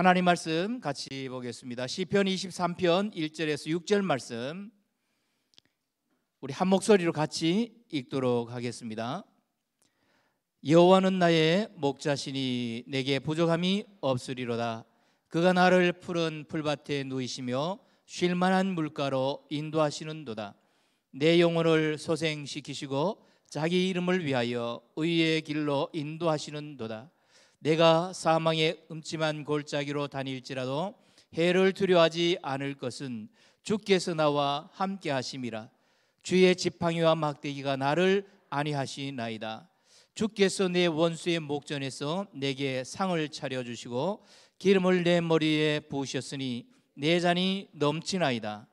하나님 말씀 같이 보겠습니다. 시편 23편 1절에서 6절 말씀 우리 한 목소리로 같이 읽도록 하겠습니다. 여호와는 나의 목자시니 내게 부족함이 없으리로다. 그가 나를 푸른 풀밭에 누이시며 쉴 만한 물가로 인도하시는도다. 내 영혼을 소생시키시고 자기 이름을 위하여 의의 길로 인도하시는도다. 내가 사망의 음침한 골짜기로 다닐지라도 해를 두려워하지 않을 것은 주께서 나와 함께 하심이라 주의 지팡이와 막대기가 나를 안위하시나이다 주께서 내 원수의 목전에서 내게 상을 차려 주시고 기름을 내 머리에 부으셨으니 내 잔이 넘치나이다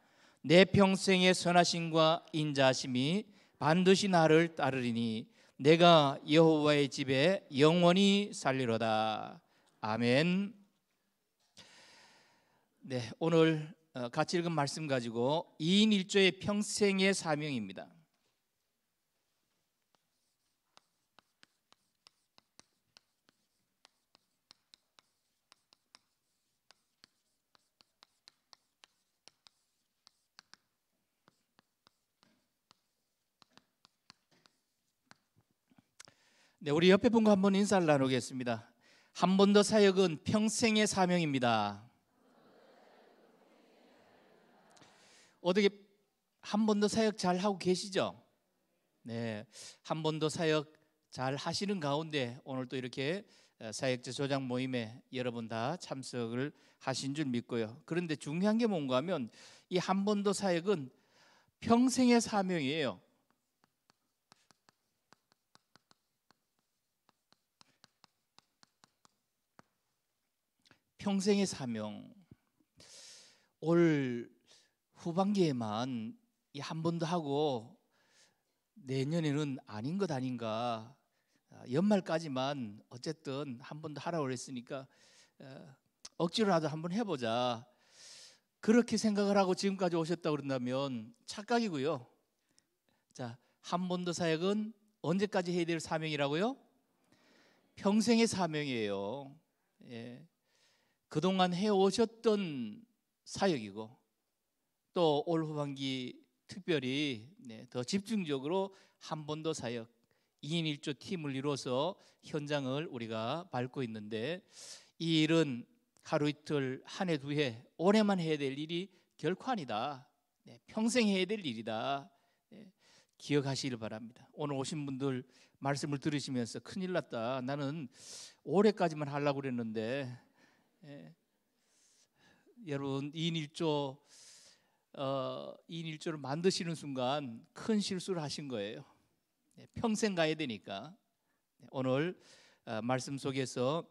내 평생의 선하심과 인자심이 하 반드시 나를 따르리니 내가 여호와의 집에 영원히 살리로다. 아멘. 네, 오늘 어, 같이 읽은 말씀 가지고 2인 1조의 평생의 사명입니다. 네, 우리 옆에 분과 한번 인사를 나누겠습니다. 한 번 더 사역은 평생의 사명입니다. 어떻게 한 번 더 사역 잘 하고 계시죠? 네, 한 번 더 사역 잘 하시는 가운데 오늘 또 이렇게 어, 사역제 조장 모임에 여러분 다 참석을 하신 줄 믿고요. 그런데 중요한 게 뭔가 하면 이 한 번 더 사역은 평생의 사명이에요. 평생의 사명 올 후반기에만 한번도 하고 내년에는 아닌 것 아닌가 아, 연말까지만 어쨌든 한 번 더 하라고 그랬으니까 어, 억지로라도 한 번 해보자 그렇게 생각을 하고 지금까지 오셨다 그런다면 착각이고요 자한 번 더 사역은 언제까지 해야 될 사명이라고요? 평생의 사명이에요 예. 그동안 해오셨던 사역이고 또 올 후반기 특별히 네, 더 집중적으로 한 번 더 사역 2인 1조 팀을 이뤄서 현장을 우리가 밟고 있는데 이 일은 하루 이틀 한 해 두해 올해만 해야 될 일이 결코 아니다 네, 평생 해야 될 일이다 네, 기억하시길 바랍니다 오늘 오신 분들 말씀을 들으시면서 큰일 났다 나는 올해까지만 하려고 그랬는데 예. 여러분 2인 1조 어, 2인 1조를 만드시는 순간 큰 실수를 하신 거예요. 예, 평생 가야 되니까 예, 오늘 어, 말씀 속에서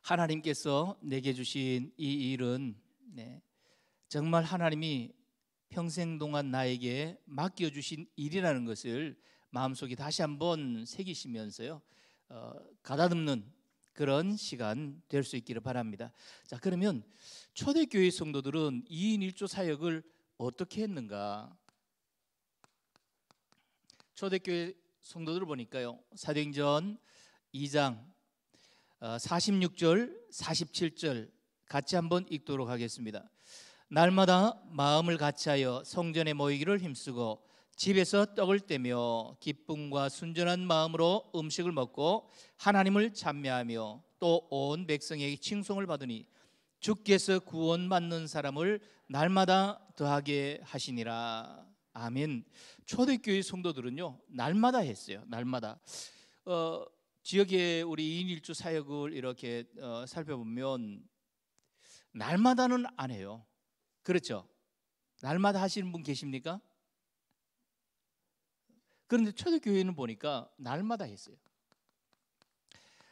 하나님께서 내게 주신 이 일은 네, 정말 하나님이 평생 동안 나에게 맡겨 주신 일이라는 것을 마음속에 다시 한번 새기시면서요 어, 가다듬는 그런 시간 될 수 있기를 바랍니다. 자, 그러면 초대교회 성도들은 2인 1조 사역을 어떻게 했는가? 초대교회 성도들을 보니까요. 사도행전 2장 46절, 47절 같이 한번 읽도록 하겠습니다. 날마다 마음을 같이하여 성전에 모이기를 힘쓰고 집에서 떡을 떼며 기쁨과 순전한 마음으로 음식을 먹고 하나님을 찬미하며 또 온 백성에게 칭송을 받으니 주께서 구원받는 사람을 날마다 더하게 하시니라. 아멘. 초대교회 성도들은요 날마다 했어요. 날마다. 어, 지역의 우리 인일주 사역을 이렇게 어, 살펴보면 날마다는 안 해요. 그렇죠? 날마다 하시는 분 계십니까? 그런데 초대교회는 보니까 날마다 했어요.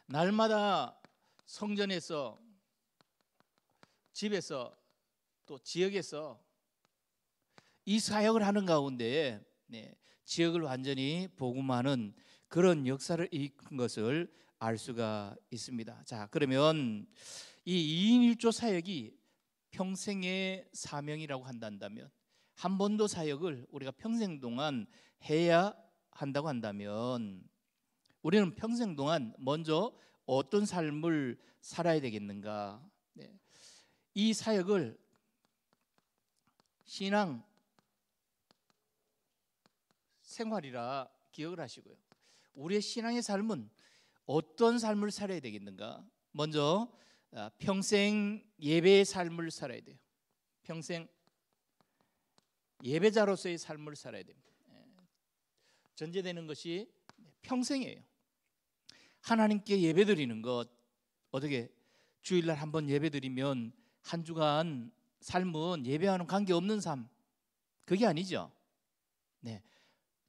날마다 성전에서 집에서 또 지역에서 이 사역을 하는 가운데 네, 지역을 완전히 복음하는 그런 역사를 이끈 것을 알 수가 있습니다. 자, 그러면 이 2인 1조 사역이 평생의 사명이라고 한다면 한 번도 사역을 우리가 평생 동안 해야 한다고 한다면 우리는 평생 동안 먼저 어떤 삶을 살아야 되겠는가? 네. 이 사역을 신앙 생활이라 기억을 하시고요. 우리의 신앙의 삶은 어떤 삶을 살아야 되겠는가? 먼저 아, 평생 예배의 삶을 살아야 돼요. 평생 예배자로서의 삶을 살아야 됩니다. 전제되는 것이 평생이에요. 하나님께 예배드리는 것 어떻게 주일날 한 번 예배드리면 한 주간 삶은 예배하는 관계없는 삶 그게 아니죠. 네.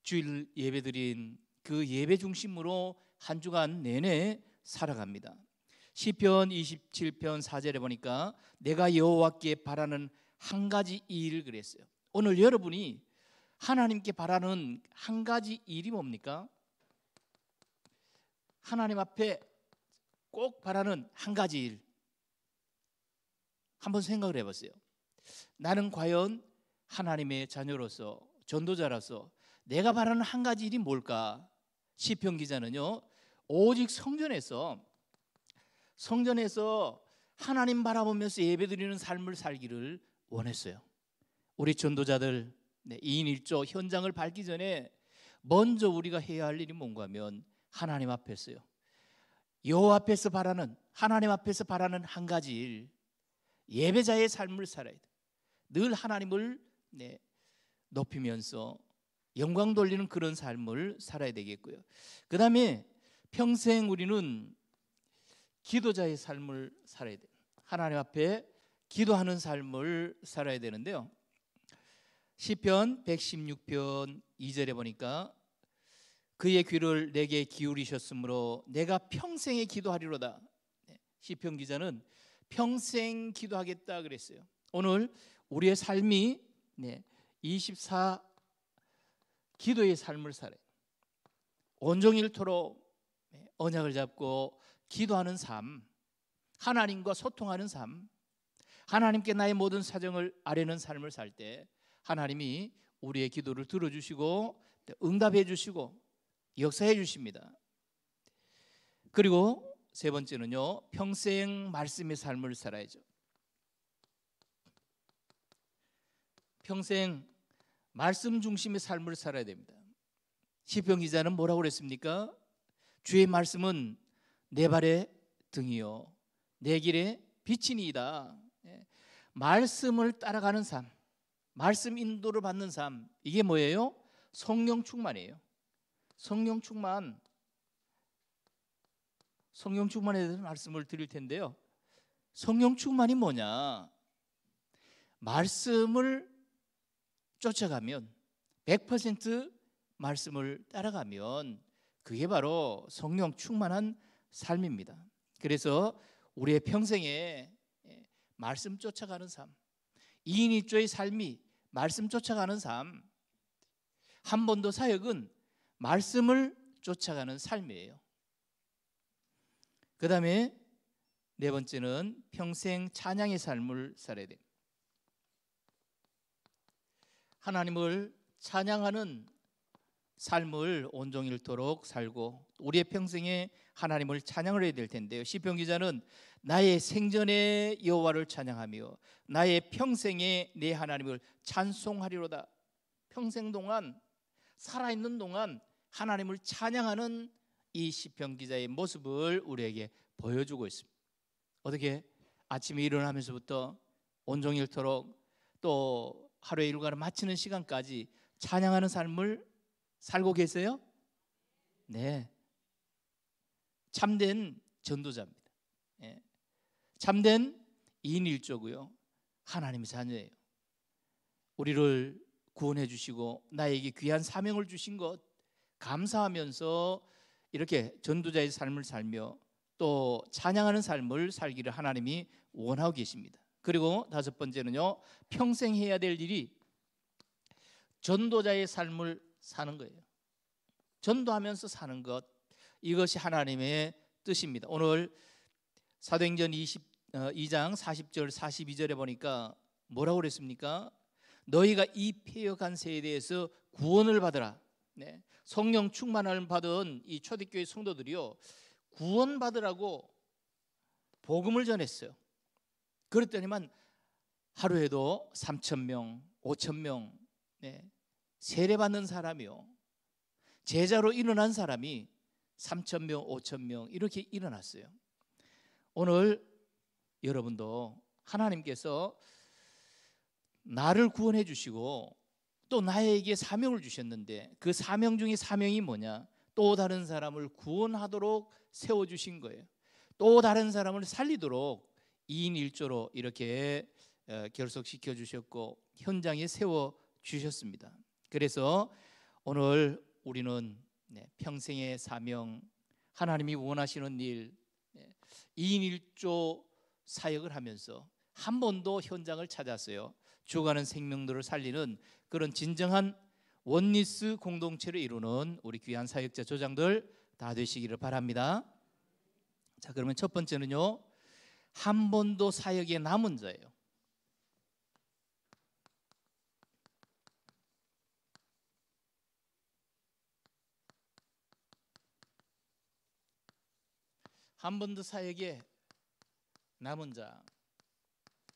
주일 예배드린 그 예배 중심으로 한 주간 내내 살아갑니다. 시편 27편 4절에 보니까 내가 여호와께 바라는 한 가지 일 그랬어요. 오늘 여러분이 하나님께 바라는 한 가지 일이 뭡니까? 하나님 앞에 꼭 바라는 한 가지 일. 한번 생각을 해보세요. 나는 과연 하나님의 자녀로서 전도자로서 내가 바라는 한 가지 일이 뭘까? 시편 기자는요. 오직 성전에서 성전에서 하나님 바라보면서 예배드리는 삶을 살기를 원했어요. 우리 전도자들 네, 2인 1조 현장을 밟기 전에 먼저 우리가 해야 할 일이 뭔가 하면 하나님 앞에서요. 여호 앞에서 바라는 하나님 앞에서 바라는 한 가지 일 예배자의 삶을 살아야 돼. 늘 하나님을 네, 높이면서 영광 돌리는 그런 삶을 살아야 되겠고요. 그 다음에 평생 우리는 기도자의 삶을 살아야 돼. 하나님 앞에 기도하는 삶을 살아야 되는데요. 시편 116편 2절에 보니까 그의 귀를 내게 기울이셨으므로 내가 평생에 기도하리로다. 네, 시편 기자는 평생 기도하겠다 그랬어요. 오늘 우리의 삶이 24 기도의 삶을 살아 온종일토록 네, 언약을 잡고 기도하는 삶, 하나님과 소통하는 삶, 하나님께 나의 모든 사정을 아뢰는 삶을 살때 하나님이 우리의 기도를 들어주시고 응답해 주시고 역사해 주십니다. 그리고 세 번째는요, 평생 말씀의 삶을 살아야죠. 평생 말씀 중심의 삶을 살아야 됩니다. 시편 기자는 뭐라고 그랬습니까? 주의 말씀은 내 발의 등이요, 내 길의 빛이니이다. 예. 말씀을 따라가는 삶, 말씀 인도를 받는 삶 이게 뭐예요? 성령 충만이에요. 성령 충만 성령 충만에 대해서 말씀을 드릴 텐데요. 성령 충만이 뭐냐? 말씀을 쫓아가면 100% 말씀을 따라가면 그게 바로 성령 충만한 삶입니다. 그래서 우리의 평생에 예, 말씀 쫓아가는 삶, 이인 일조의 삶이 말씀 쫓아가는 삶, 한번도 사역은 말씀을 쫓아가는 삶이에요. 그 다음에 네 번째는 평생 찬양의 삶을 살아야 됩니다. 하나님을 찬양하는 삶을 온종일토록 살고 우리의 평생에 하나님을 찬양을 해야 될 텐데요. 시편 기자는 나의 생전에 여호와를 찬양하며 나의 평생에 내 하나님을 찬송하리로다. 평생 동안 살아 있는 동안 하나님을 찬양하는 이 시편 기자의 모습을 우리에게 보여주고 있습니다. 어떻게 아침에 일어나면서부터 온종일토록 또 하루의 일과를 마치는 시간까지 찬양하는 삶을 살고 계세요? 네. 참된 전도자입니다. 예. 참된 인일조고요 하나님의 자녀예요. 우리를 구원해 주시고 나에게 귀한 사명을 주신 것 감사하면서 이렇게 전도자의 삶을 살며 또 찬양하는 삶을 살기를 하나님이 원하고 계십니다. 그리고 다섯 번째는요. 평생 해야 될 일이 전도자의 삶을 사는 거예요. 전도하면서 사는 것 이것이 하나님의 뜻입니다. 오늘 사도행전 2 2장 40절 42절에 보니까 뭐라고 그랬습니까? 너희가 이 폐역한 세대에서 구원을 받으라. 네. 성령 충만을 받은 이 초대교회 성도들이요 구원 받으라고 복음을 전했어요. 그랬더니만 하루에도 3천 명, 5천 명 네. 세례받는 사람이요 제자로 일어난 사람이 3천 명, 5천 명 이렇게 일어났어요. 오늘 여러분도 하나님께서 나를 구원해 주시고 또 나에게 사명을 주셨는데 그 사명 중에 사명이 뭐냐? 또 다른 사람을 구원하도록 세워 주신 거예요. 또 다른 사람을 살리도록 2인 1조로 이렇게 어, 결속시켜 주셨고 현장에 세워 주셨습니다. 그래서 오늘 우리는 네, 평생의 사명, 하나님이 원하시는 일, 네, 2인 1조 사역을 하면서 한 번도 현장을 찾았어요. 죽어가는 생명들을 살리는 그런 진정한 원리스 공동체를 이루는 우리 귀한 사역자 조장들 다 되시기를 바랍니다. 자, 그러면 첫 번째는요. 한 번도 사역에 남은 자예요. 한번더 사역에 남은 자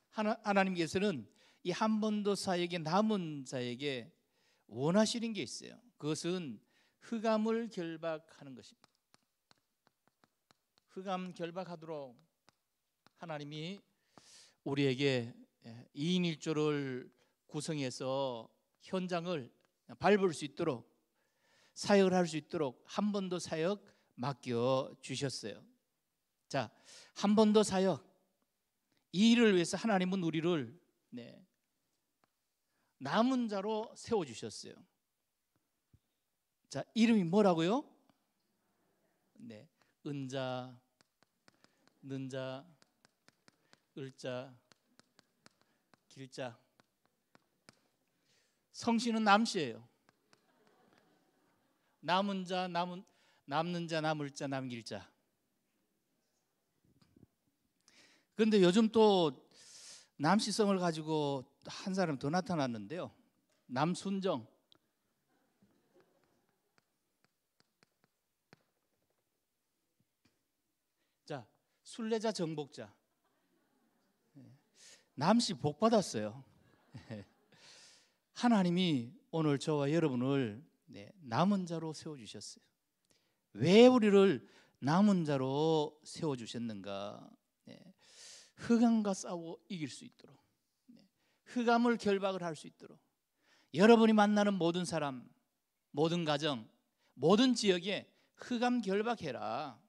하나, 하나님께서는 이 한번더 사역에 남은 자에게 원하시는 게 있어요. 그것은 흑암을 결박하는 것입니다. 흑암 결박하도록 하나님이 우리에게 2인 예, 1조를 구성해서 현장을 밟을 수 있도록 사역을 할 수 있도록 한번더 사역 맡겨 주셨어요. 자, 한 번 더 사역. 이 일을 위해서 하나님은 우리를 네, 남은 자로 세워 주셨어요. 자, 이름이 뭐라고요? 네. 은자, 는자, 을자, 길자. 성씨는 남씨예요. 남은 자, 남은 남는 자, 남을 자, 남길 자. 그런데 요즘 또 남시성을 가지고 한 사람 더 나타났는데요. 남순정. 자, 순례자 정복자. 남씨 복 받았어요. 하나님이 오늘 저와 여러분을 네, 남은 자로 세워 주셨어요. 왜 우리를 남은 자로 세워 주셨는가? 네. 흑암과 싸워 이길 수 있도록 네. 흑암을 결박을 할 수 있도록 여러분이 만나는 모든 사람, 모든 가정, 모든 지역에 흑암 결박해라.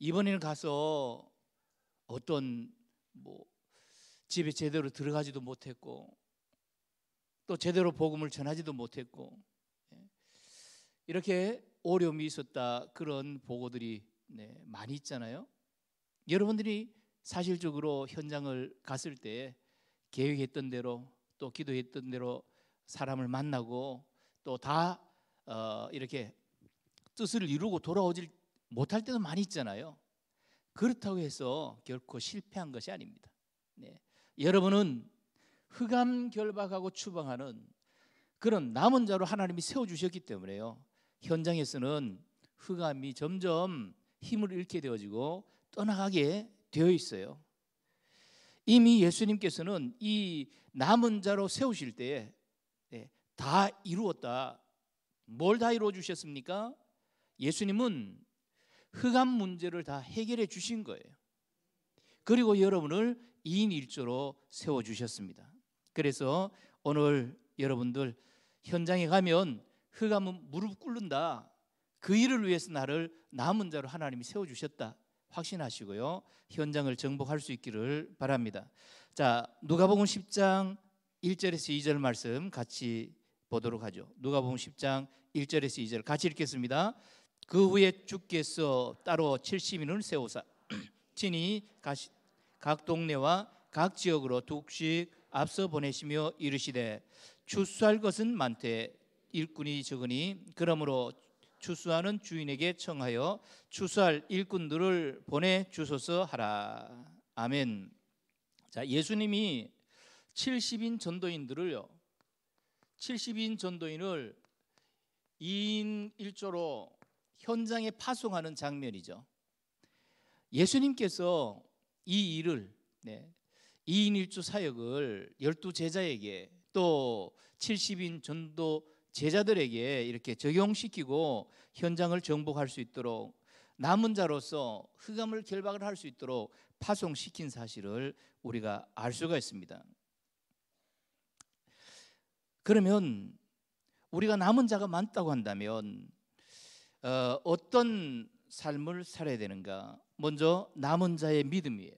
이번에 가서 어떤 뭐 집에 제대로 들어가지도 못했고 또 제대로 복음을 전하지도 못했고 네. 이렇게 어려움이 있었다 그런 보고들이 네, 많이 있잖아요. 여러분들이 사실적으로 현장을 갔을 때 계획했던 대로 또 기도했던 대로 사람을 만나고 또다 어, 이렇게 뜻을 이루고 돌아오질 못할 때도 많이 있잖아요. 그렇다고 해서 결코 실패한 것이 아닙니다. 네. 여러분은 흑암 결박하고 추방하는 그런 남은 자로 하나님이 세워 주셨기 때문에요. 현장에서는 흑암이 점점 힘을 잃게 되어지고 떠나가게 되어 있어요. 이미 예수님께서는 이 남은 자로 세우실 때에 예, 다 이루었다. 뭘 다 이루어 주셨습니까? 예수님은 흑암 문제를 다 해결해 주신 거예요. 그리고 여러분을 2인 1조로 세워 주셨습니다. 그래서 오늘 여러분들 현장에 가면 흑암은 무릎 꿇는다. 그 일을 위해서 나를 남은 자로 하나님이 세워 주셨다. 확신하시고요. 현장을 정복할 수 있기를 바랍니다. 자, 누가복음 10장 1절에서 2절 말씀 같이 보도록 하죠. 누가복음 10장 1절에서 2절 같이 읽겠습니다. 그 후에 주께서 따로 70인을 세우사 친히 각 동네와 각 지역으로 독씩 앞서 보내시며 이르시되 추수할 것은 많되 일꾼이 적으니 그러므로 추수하는 주인에게 청하여 추수할 일꾼들을 보내 주소서 하라. 아멘. 자, 예수님이 70인 전도인들을요. 70인 전도인을 2인 1조로 현장에 파송하는 장면이죠. 예수님께서 이 일을 네, 2인 1조 사역을 열두 제자에게 또 70인 전도 제자들에게 이렇게 적용시키고 현장을 정복할 수 있도록 남은 자로서 흑암을 결박을 할 수 있도록 파송시킨 사실을 우리가 알 수가 있습니다. 그러면 우리가 남은 자가 많다고 한다면 어, 어떤 삶을 살아야 되는가? 먼저 남은 자의 믿음이에요.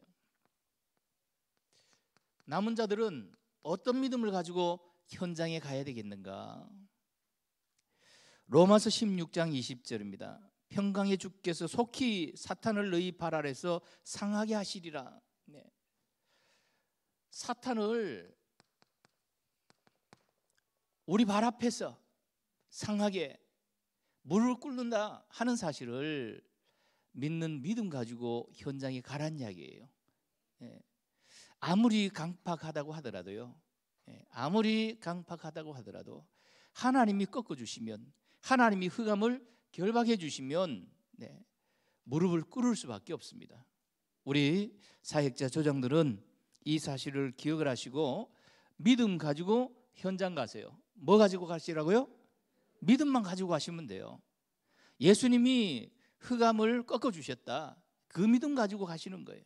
남은 자들은 어떤 믿음을 가지고 현장에 가야 되겠는가? 로마서 16장 20절입니다. 평강의 주께서 속히 사탄을 너희 발 아래서 상하게 하시리라. 네. 사탄을 우리 발 앞에서 상하게 물을 꿇는다 하는 사실을 믿는 믿음 가지고 현장에 가란 이야기예요. 네. 아무리 강팍하다고 하더라도요. 예. 아무리 강팍하다고 하더라도 하나님이 꺾어 주시면 하나님이 흑암을 결박해 주시면 네, 무릎을 꿇을 수밖에 없습니다. 우리 사역자 조장들은 이 사실을 기억을 하시고 믿음 가지고 현장 가세요. 뭐 가지고 가시라고요? 믿음만 가지고 가시면 돼요. 예수님이 흑암을 꺾어 주셨다. 그 믿음 가지고 가시는 거예요.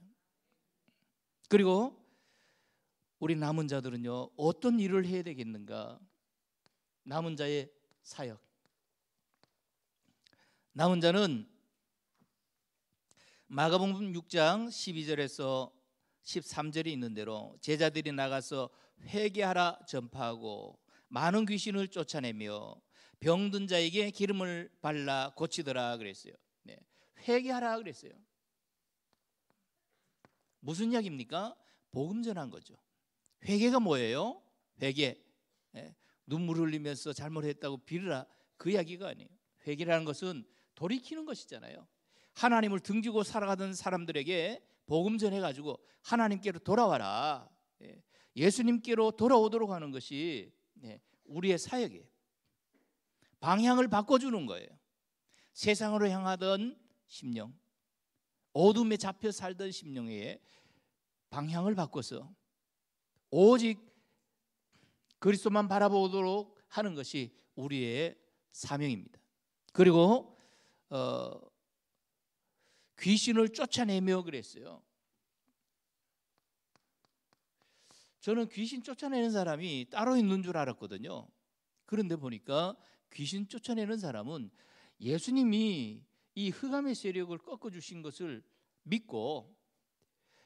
그리고 우리 남은 자들은요 어떤 일을 해야 되겠는가? 남은 자의 사역 남은 자는 마가복음 6장 12절에서 13절이 있는 대로 제자들이 나가서 회개하라 전파하고 많은 귀신을 쫓아내며 병든 자에게 기름을 발라 고치더라 그랬어요. 네. 회개하라 그랬어요. 무슨 이야기입니까? 복음 전한 거죠. 회개가 뭐예요? 회개. 네. 예. 눈물 흘리면서 잘못했다고 빌으라 그 이야기가 아니에요. 회개라는 것은 돌이키는 것이잖아요. 하나님을 등지고 살아가던 사람들에게 복음 전해 가지고 하나님께로 돌아와라. 예. 예수님께로 돌아오도록 하는 것이 예, 우리의 사역이에요. 방향을 바꿔 주는 거예요. 세상으로 향하던 심령, 어둠에 잡혀 살던 심령의 방향을 바꿔서 오직 그리스도만 바라보도록 하는 것이 우리의 사명입니다. 그리고 어, 귀신을 쫓아내며 그랬어요. 저는 귀신 쫓아내는 사람이 따로 있는 줄 알았거든요. 그런데 보니까 귀신 쫓아내는 사람은 예수님이 이 흑암의 세력을 꺾어 주신 것을 믿고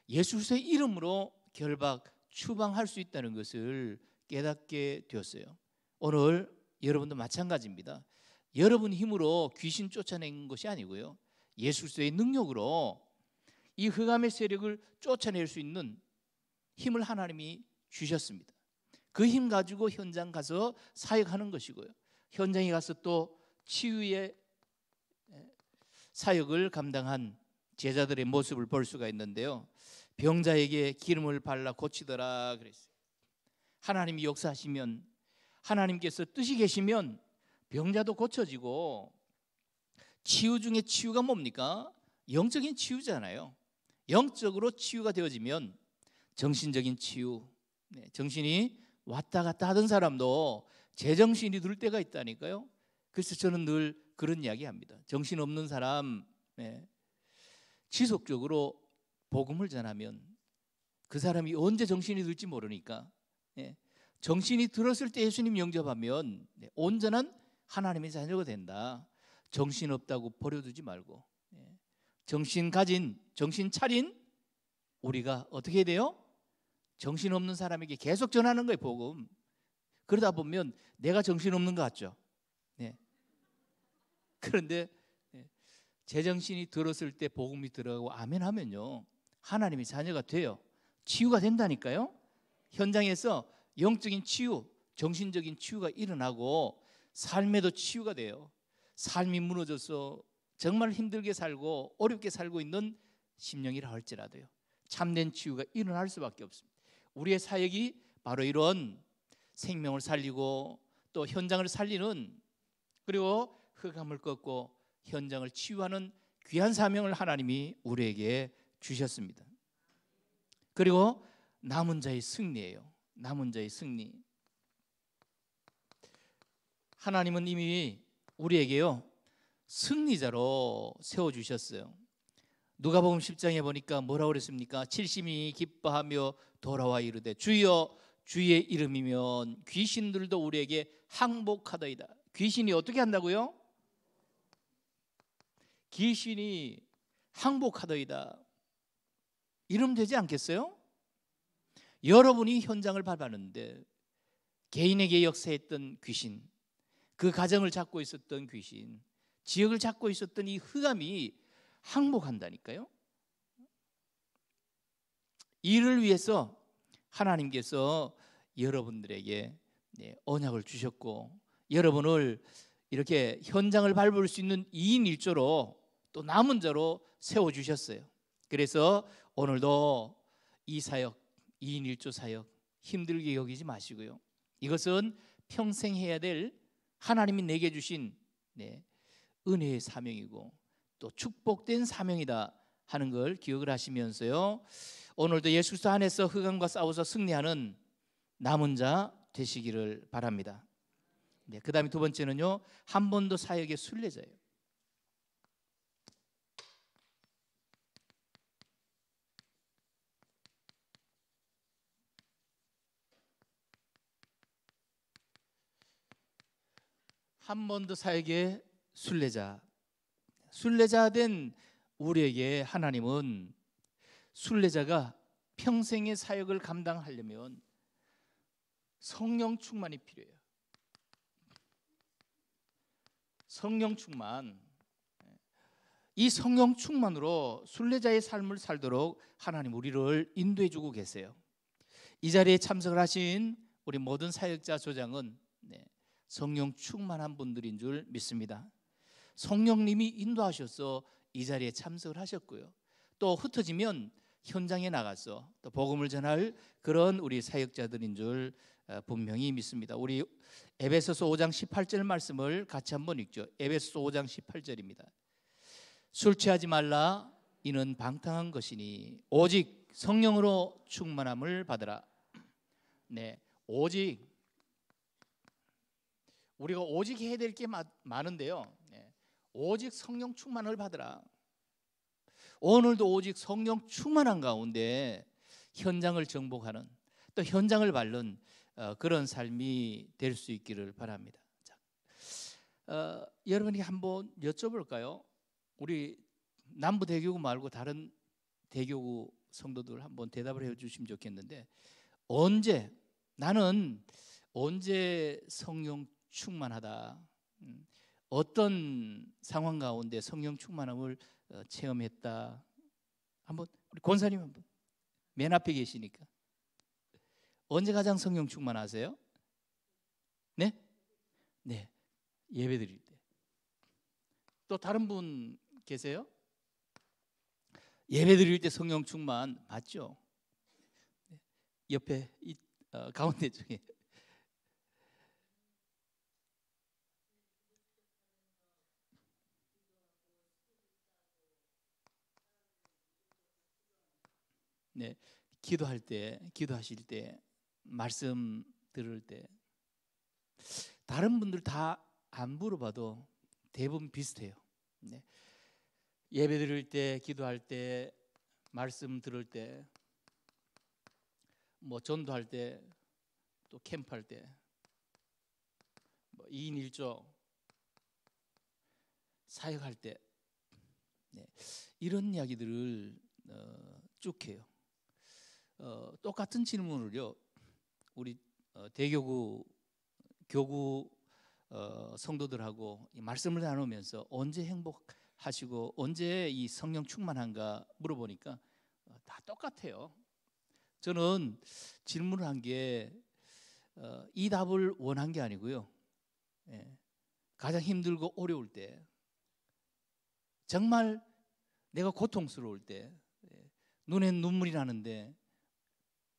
예수의 이름으로 결박 추방할 수 있다는 것을 깨닫게 되었어요. 오늘 여러분도 마찬가지입니다. 여러분 힘으로 귀신 쫓아낸 것이 아니고요. 예수의 능력으로 이 흑암의 세력을 쫓아낼 수 있는 힘을 하나님이 주셨습니다. 그 힘 가지고 현장 가서 사역하는 것이고요. 현장에 가서 또 치유의 사역을 감당한 제자들의 모습을 볼 수가 있는데요. 병자에게 기름을 발라 고치더라 그랬어요. 하나님이 역사하시면 하나님께서 뜻이 계시면 병자도 고쳐지고 치유 중에 치유가 뭡니까? 영적인 치유잖아요. 영적으로 치유가 되어지면 정신적인 치유, 네, 정신이 왔다 갔다 하던 사람도 제정신이 들 때가 있다니까요. 그래서 저는 늘 그런 이야기합니다. 정신 없는 사람 네. 지속적으로 복음을 전하면 그 사람이 언제 정신이 들지 모르니까 네. 정신이 들었을 때 예수님 영접하면 네, 온전한 하나님의 자녀가 된다. 정신 없다고 버려두지 말고 예. 정신 가진 정신 차린 우리가 어떻게 돼요? 정신 없는 사람에게 계속 전하는 거예요 복음. 그러다 보면 내가 정신 없는 것 같죠. 네. 그런데 예. 제 정신이 들었을 때 복음이 들어가고 아멘 하면요 하나님의 자녀가 돼요. 치유가 된다니까요. 현장에서 영적인 치유, 정신적인 치유가 일어나고 삶에도 치유가 돼요. 삶이 무너져서 정말 힘들게 살고 어렵게 살고 있는 심령이라 할지라도요. 참된 치유가 일어날 수밖에 없습니다. 우리의 사역이 바로 이런 생명을 살리고 또 현장을 살리는 그리고 흑암을 꺾고 현장을 치유하는 귀한 사명을 하나님이 우리에게 주셨습니다. 그리고 남은 자의 승리예요. 남은 자의 승리. 하나님은 이미 우리에게요 승리자로 세워 주셨어요. 누가복음 10장에 보니까 뭐라 그랬습니까? 칠심이 기뻐하며 돌아와 이르되 주여 주의 이름이면 귀신들도 우리에게 항복하다이다. 귀신이 어떻게 한다고요? 귀신이 항복하더이다. 이름 되지 않겠어요? 여러분이 현장을 밟았는데 개인에게 역사했던 귀신, 그 가정을 잡고 있었던 귀신, 지역을 잡고 있었던 이 흑암이 항복한다니까요. 이를 위해서 하나님께서 여러분들에게 네, 언약을 주셨고 여러분을 이렇게 현장을 밟을 수 있는 2인 1조로 또 남은 자로 세워 주셨어요. 그래서 오늘도 이 사역 2인 1조 사역 힘들게 여기지 마시고요. 이것은 평생 해야 될 하나님이 내게 주신 네, 은혜의 사명이고 또 축복된 사명이다 하는 걸 기억을 하시면서요. 오늘도 예수 그리스도 안에서 흑암과 싸워서 승리하는 남은 자 되시기를 바랍니다. 네, 그다음에 두 번째는요. 한 번도 사역의 순례자예요. 한번도사역의 순례자 순례자 된 우리에게 하나님은 순례자가 평생의 사역을 감당하려면 성령 충만이 필요해요. 성령 충만. 이 성령 충만으로 순례자의 삶을 살도록 하나님 우리를 인도해 주고 계세요. 이 자리에 참석을 하신 우리 모든 사역자 조장은 네, 성령 충만한 분들인 줄 믿습니다. 성령님이 인도하셔서 이 자리에 참석을 하셨고요. 또 흩어지면 현장에 나가서 또 복음을 전할 그런 우리 사역자들인 줄 어, 분명히 믿습니다. 우리 에베소서 5장 18절 말씀을 같이 한번 읽죠. 에베소서 5장 18절입니다. 술 취하지 말라 이는 방탕한 것이니 오직 성령으로 충만함을 받으라. 네. 오직 우리가 오직 해야 될 게 많은데요. 예. 오직 성령 충만을 받으라. 오늘도 오직 성령 충만한 가운데 현장을 정복하는 또 현장을 밟는 어, 그런 삶이 될 수 있기를 바랍니다. 자, 어, 여러분이 한번 여쭤볼까요? 우리 남부 대교구 말고 다른 대교구 성도들 한번 대답을 해주시면 좋겠는데 언제 나는 언제 성령 충만하다. 음, 어떤 상황 가운데 성령 충만함을 어, 체험했다. 한번 우리 권사님 한번 맨 앞에 계시니까 언제 가장 성령 충만하세요? 네, 네 예배 드릴 때. 또 다른 분 계세요? 예배 드릴 때 성령 충만 맞죠? 네. 옆에 이, 어, 가운데 중에 네, 기도할 때, 기도하실 때, 말씀 들을 때 다른 분들 다 안 물어봐도 대부분 비슷해요. 네. 예배 드릴 때, 기도할 때, 말씀 들을 때, 뭐 전도할 때, 또 캠프할 때, 뭐 2인 1조 사역할 때, 네. 이런 이야기들을 어, 쭉 해요. 어, 똑같은 질문을요 우리 어, 대교구 교구 어, 성도들하고 말씀을 나누면서 언제 행복하시고 언제 이 성령 충만한가 물어보니까 어, 다 똑같아요. 저는 질문을 한게 어, 이 답을 원한 게 아니고요. 예, 가장 힘들고 어려울 때, 정말 내가 고통스러울 때, 예, 눈엔 눈물이 나는데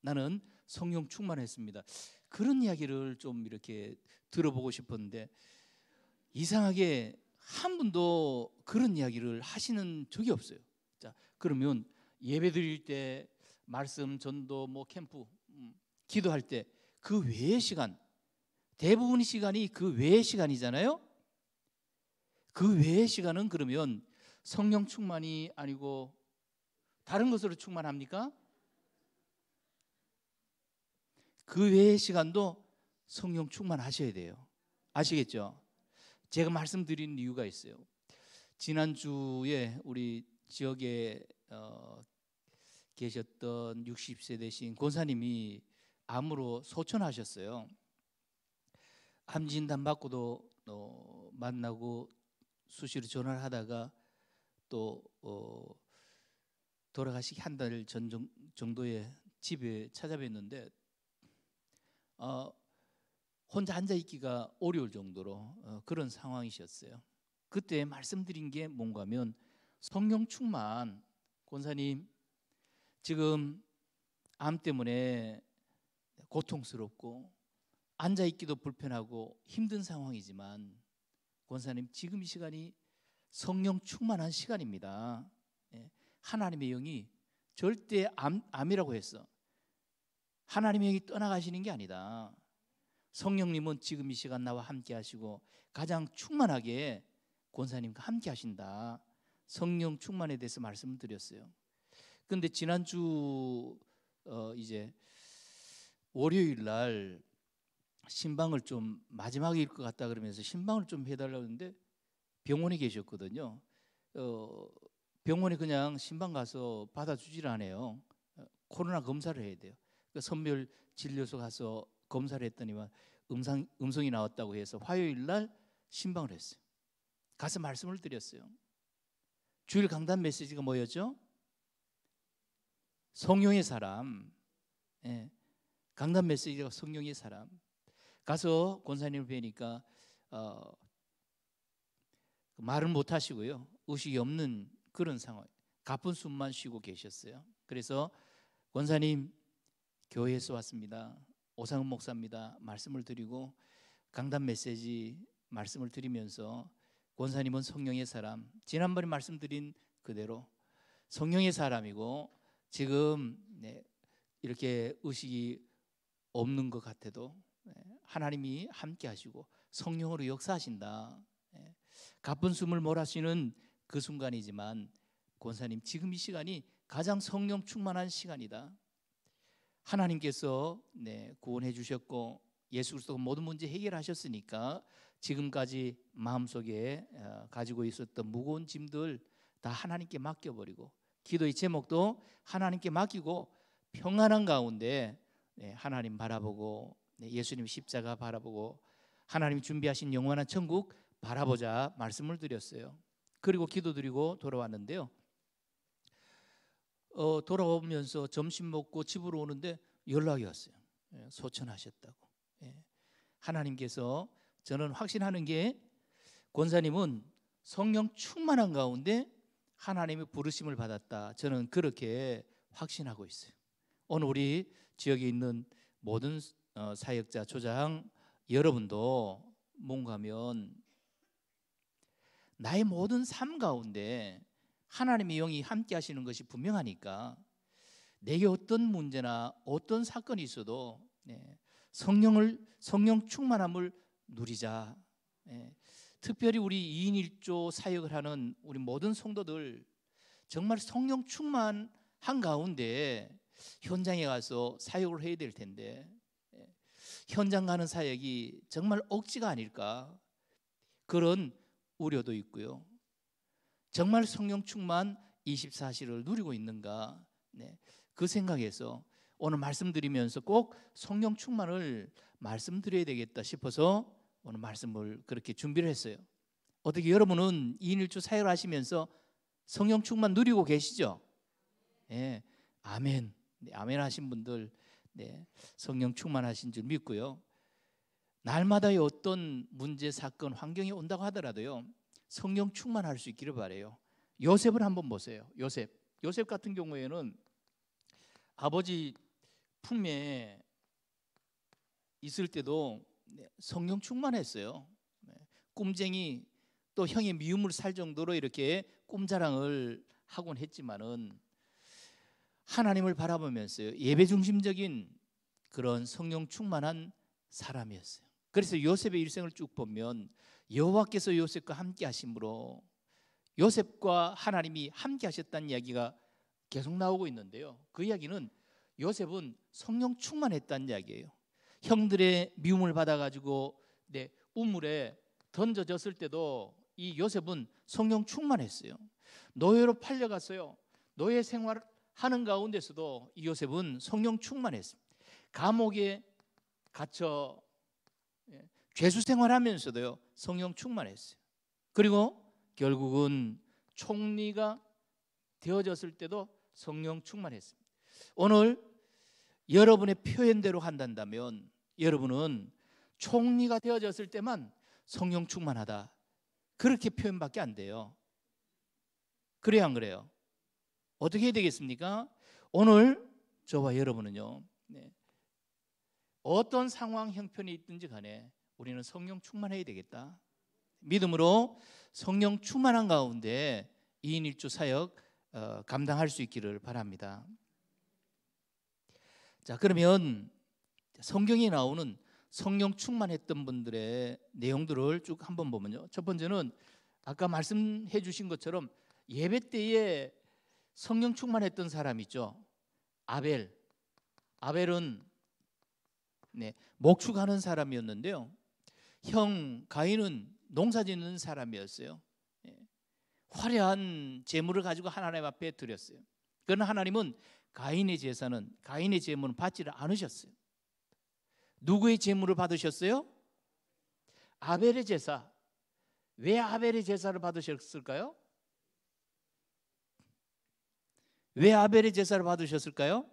나는 성령 충만했습니다. 그런 이야기를 좀 이렇게 들어보고 싶었는데 이상하게 한 분도 그런 이야기를 하시는 적이 없어요. 자, 그러면 예배 드릴 때 말씀 전도 뭐 캠프 음, 기도할 때 그 외의 시간 대부분의 시간이 그 외의 시간이잖아요. 그 외의 시간은 그러면 성령 충만이 아니고 다른 것으로 충만합니까? 그 외의 시간도 성령 충만하셔야 돼요. 아시겠죠? 제가 말씀드린 이유가 있어요. 지난주에 우리 지역에 어, 계셨던 60세 되신 권사님이 암으로 소천하셨어요. 암 진단 받고도 어, 만나고 수시로 전화를 하다가 또 어, 돌아가시기 한 달 전 정도에 집에 찾아뵀는데 어, 혼자 앉아 있기가 어려울 정도로 어, 그런 상황이셨어요. 그때 말씀드린 게 뭔가면 성령 충만 권사님 지금 암 때문에 고통스럽고 앉아 있기도 불편하고 힘든 상황이지만 권사님 지금 이 시간이 성령 충만한 시간입니다. 예, 하나님의 영이 절대 암, 암이라고 했어. 하나님이 여기 떠나가시는 게 아니다. 성령님은 지금 이 시간 나와 함께 하시고 가장 충만하게 권사님과 함께 하신다. 성령 충만에 대해서 말씀을 드렸어요. 근데 지난주 어 이제 월요일 날 신방을 좀 마지막일 것 같다 그러면서 신방을 좀해달라는데 병원에 계셨거든요. 어 병원에 그냥 신방 가서 받아주질 않아요. 어, 코로나 검사를 해야 돼요. 그 선별 진료소 가서 검사를 했더니만 음상, 음성이 나왔다고 해서 화요일 날 신방을 했어요. 가서 말씀을 드렸어요. 주일 강단 메시지가 뭐였죠? 성령의 사람. 예. 강단 메시지가 성령의 사람. 가서 권사님을 뵈니까 어, 말을못 하시고요. 의식이 없는 그런 상황. 가쁜 숨만 쉬고 계셨어요. 그래서 권사님 교회에서 왔습니다. 오상은 목사입니다. 말씀을 드리고 강단 메시지 말씀을 드리면서 권사님은 성령의 사람 지난번에 말씀드린 그대로 성령의 사람이고 지금 네, 이렇게 의식이 없는 것 같아도 네, 하나님이 함께 하시고 성령으로 역사하신다. 네, 가쁜 숨을 몰아쉬는 그 순간이지만 권사님 지금 이 시간이 가장 성령 충만한 시간이다. 하나님께서 네, 구원해 주셨고 예수 그리스도가 모든 문제 해결하셨으니까 지금까지 마음속에 어, 가지고 있었던 무거운 짐들 다 하나님께 맡겨버리고 기도의 제목도 하나님께 맡기고 평안한 가운데 네, 하나님 바라보고 네, 예수님 십자가 바라보고 하나님 준비하신 영원한 천국 바라보자 말씀을 드렸어요. 그리고 기도드리고 돌아왔는데요. 어, 돌아오면서 점심 먹고 집으로 오는데 연락이 왔어요. 예, 소천하셨다고. 예. 하나님께서 저는 확신하는 게 권사님은 성령 충만한 가운데 하나님의 부르심을 받았다. 저는 그렇게 확신하고 있어요. 오늘 우리 지역에 있는 모든 어, 사역자 조장 여러분도 뭔가면 나의 모든 삶 가운데 하나님의 영이 함께 하시는 것이 분명하니까 내게 어떤 문제나 어떤 사건이 있어도 예, 성령을 성령 충만함을 누리자. 예, 특별히 우리 2인 1조 사역을 하는 우리 모든 성도들 정말 성령 충만한 가운데 현장에 가서 사역을 해야 될 텐데 예, 현장 가는 사역이 정말 억지가 아닐까 그런 우려도 있고요. 정말 성령 충만 24시를 누리고 있는가? 네. 그 생각에서 오늘 말씀드리면서 꼭 성령 충만을 말씀드려야 되겠다 싶어서 오늘 말씀을 그렇게 준비를 했어요. 어떻게 여러분은 2인 1조 사역 하시면서 성령 충만 누리고 계시죠? 네. 아멘. 네, 아멘 하신 분들 네, 성령 충만하신 줄 믿고요. 날마다의 어떤 문제, 사건, 환경이 온다고 하더라도요. 성령 충만할 수 있기를 바래요. 요셉을 한번 보세요. 요셉. 요셉 같은 경우에는 아버지 품에 있을 때도 네, 성령 충만했어요. 꿈쟁이 네. 또 형의 미움을 살 정도로 이렇게 꿈자랑을 하곤 했지만은 하나님을 바라보면서 예배 중심적인 그런 성령 충만한 사람이었어요. 그래서 요셉의 일생을 쭉 보면 여호와께서 요셉과 함께 하심으로 요셉과 하나님이 함께 하셨다는 이야기가 계속 나오고 있는데요. 그 이야기는 요셉은 성령 충만했다는 이야기예요. 형들의 미움을 받아 가지고 네, 우물에 던져졌을 때도 이 요셉은 성령 충만했어요. 노예로 팔려갔어요. 노예 생활 하는 가운데서도 이 요셉은 성령 충만했습니다. 감옥에 갇혀 예, 죄수 생활하면서도요 성령 충만했어요. 그리고 결국은 총리가 되어졌을 때도 성령 충만했습니다. 오늘 여러분의 표현대로 한다면 단 여러분은 총리가 되어졌을 때만 성령 충만하다 그렇게 표현밖에 안 돼요. 그래야 안 그래요? 어떻게 해야 되겠습니까? 오늘 저와 여러분은요 네, 어떤 상황 형편이 있든지 간에 우리는 성령 충만해야 되겠다. 믿음으로 성령 충만한 가운데 2인 1조 사역 어, 감당할 수 있기를 바랍니다. 자, 그러면 성경에 나오는 성령 충만했던 분들의 내용들을 쭉 한번 보면요. 첫 번째는 아까 말씀해 주신 것처럼 예배 때에 성령 충만했던 사람 있죠. 아벨. 아벨은 네, 목축하는 사람이었는데요. 형 가인은 농사짓는 사람이었어요. 예. 화려한 재물을 가지고 하나님 앞에 드렸어요. 그러나 하나님은 가인의 제사는 가인의 재물은 받지를 않으셨어요. 누구의 재물을 받으셨어요? 아벨의 제사. 왜 아벨의 제사를 받으셨을까요? 왜 아벨의 제사를 받으셨을까요?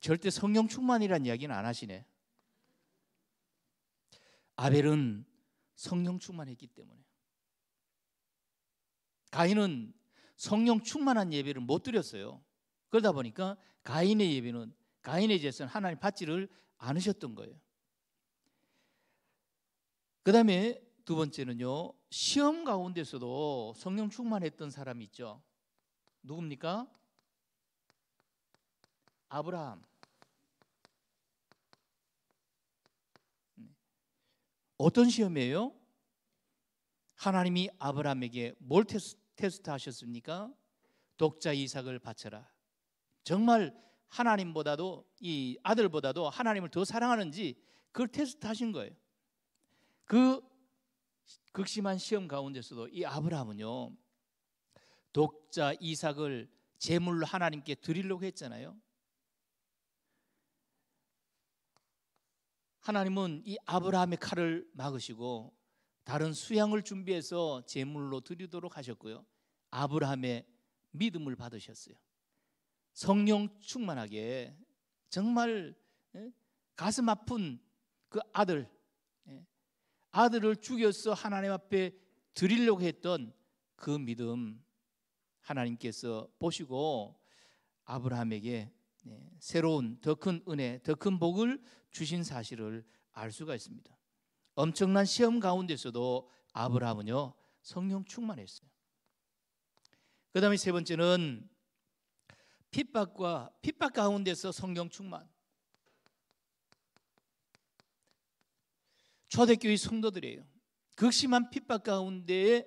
절대 성령 충만이라는 이야기는 안 하시네. 아벨은 성령 충만했기 때문에 가인은 성령 충만한 예배를 못 드렸어요. 그러다 보니까 가인의 예배는 가인의 제사는 하나님 받지를 않으셨던 거예요. 그다음에 두 번째는요. 시험 가운데서도 성령 충만했던 사람이 있죠. 누굽니까? 아브라함. 어떤 시험이에요? 하나님이 아브라함에게 뭘 테스, 트하셨습니까 독자 이삭을 바쳐라. 정말 하나님보다도 이 아들보다도 하나님을 더 사랑하는지 그걸 테스트하신 거예요. 그 극심한 시험 가운데서도 이 아브라함은요. 독자 이삭을 제물로 하나님께 드리려고 했잖아요. 하나님은 이 아브라함의 칼을 막으시고 다른 수양을 준비해서 제물로 드리도록 하셨고요. 아브라함의 믿음을 받으셨어요. 성령 충만하게 정말 예, 가슴 아픈 그 아들 예, 아들을 죽여서 하나님 앞에 드리려고 했던 그 믿음 하나님께서 보시고 아브라함에게 예, 새로운 더 큰 은혜, 더 큰 복을 주신 사실을 알 수가 있습니다. 엄청난 시험 가운데서도 아브라함은요 성령 충만했어요. 그 다음에 세 번째는 핍박과 핍박 가운데서 성령 충만. 초대교회 성도들이에요. 극심한 핍박 가운데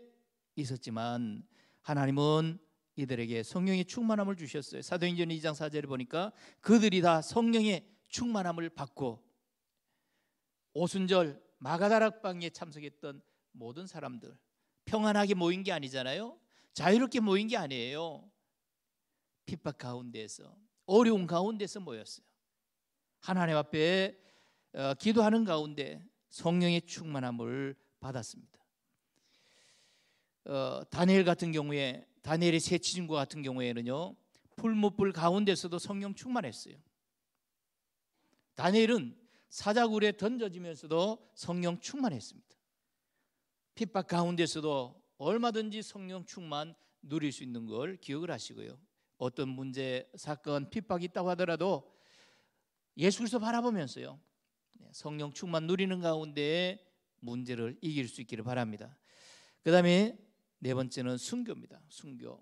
있었지만 하나님은 이들에게 성령의 충만함을 주셨어요. 사도행전 2장 4절을 보니까 그들이 다 성령의 충만함을 받고 오순절 마가다락방에 참석했던 모든 사람들 평안하게 모인 게 아니잖아요. 자유롭게 모인 게 아니에요. 핍박 가운데서 어려운 가운데서 모였어요. 하나님 앞에 어, 기도하는 가운데 성령의 충만함을 받았습니다. 어, 다니엘 같은 경우에 다니엘의 세 친구 같은 경우에는요 풀무불 가운데서도 성령 충만했어요. 다니엘은 사자굴에 던져지면서도 성령 충만했습니다. 핍박 가운데서도 얼마든지 성령 충만 누릴 수 있는 걸 기억을 하시고요. 어떤 문제, 사건, 핍박이 있다고 하더라도 예수 그리 바라보면서요. 네, 성령 충만 누리는 가운데 문제를 이길 수 있기를 바랍니다. 그다음에 네 번째는 순교입니다. 순교.